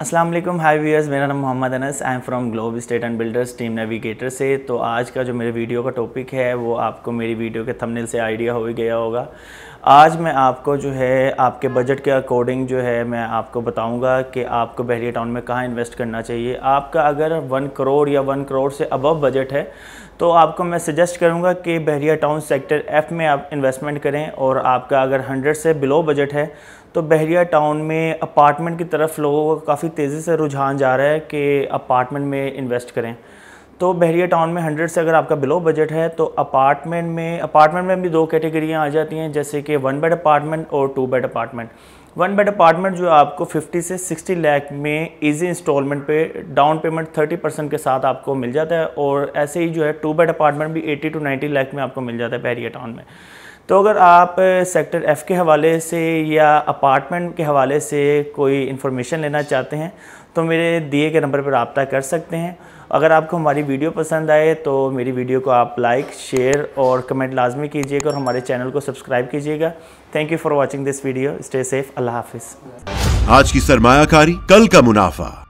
अस्सलाम वालेकुम हाय व्यूअर्स मेरा नाम Mohammad Anas I am from globe state and builders team navigator से तो आज का जो मेरे वीडियो का टॉपिक है वो आपको मेरी वीडियो के थंबनेल से आइडिया हो ही गया होगा आज मैं आपको जो है आपके बजट के अकॉर्डिंग जो है मैं आपको बताऊंगा कि आपको बहरिया टाउन में कहाँ इन्वेस्ट करना चाहिए आपका अगर वन करोड़ या वन करोड़ से अबव बजट है तो आपको मैं सजेस्ट करूंगा कि बहरिया टाउन सेक्टर एफ़ में आप इन्वेस्टमेंट करें और आपका अगर हंड्रेड से बिलो बजट है तो बहरिया टाउन में अपार्टमेंट की तरफ लोगों का काफ़ी तेज़ी से रुझान जा रहा है कि अपार्टमेंट में इन्वेस्ट करें तो बहरिया टाउन में हंड्रेड से अगर आपका बिलो बजट है तो अपार्टमेंट में अपार्टमेंट में भी दो कैटेगरियाँ आ जाती हैं जैसे कि वन बेड अपार्टमेंट और two bed apartment one bed apartment जो आपको 50 से 60 लाख में इजी इंस्टॉलमेंट पे डाउन पेमेंट 30 परसेंट के साथ आपको मिल जाता है और ऐसे ही जो है टू बेड अपार्टमेंट भी 80 टू 90 लाख में आपको मिल जाता है बैरिया टाउन में तो अगर आप सेक्टर एफ़ के हवाले से या अपार्टमेंट के हवाले से कोई इन्फॉर्मेशन लेना चाहते हैं तो मेरे दिए गए नंबर पर रबता कर सकते हैं अगर आपको हमारी वीडियो पसंद आए तो मेरी वीडियो को आप लाइक शेयर और कमेंट लाजमी कीजिएगा और हमारे चैनल को सब्सक्राइब कीजिएगा thank you for watching this video stay safe अल्लाह हाफिज़ आज की सरमाकारी कल का मुनाफा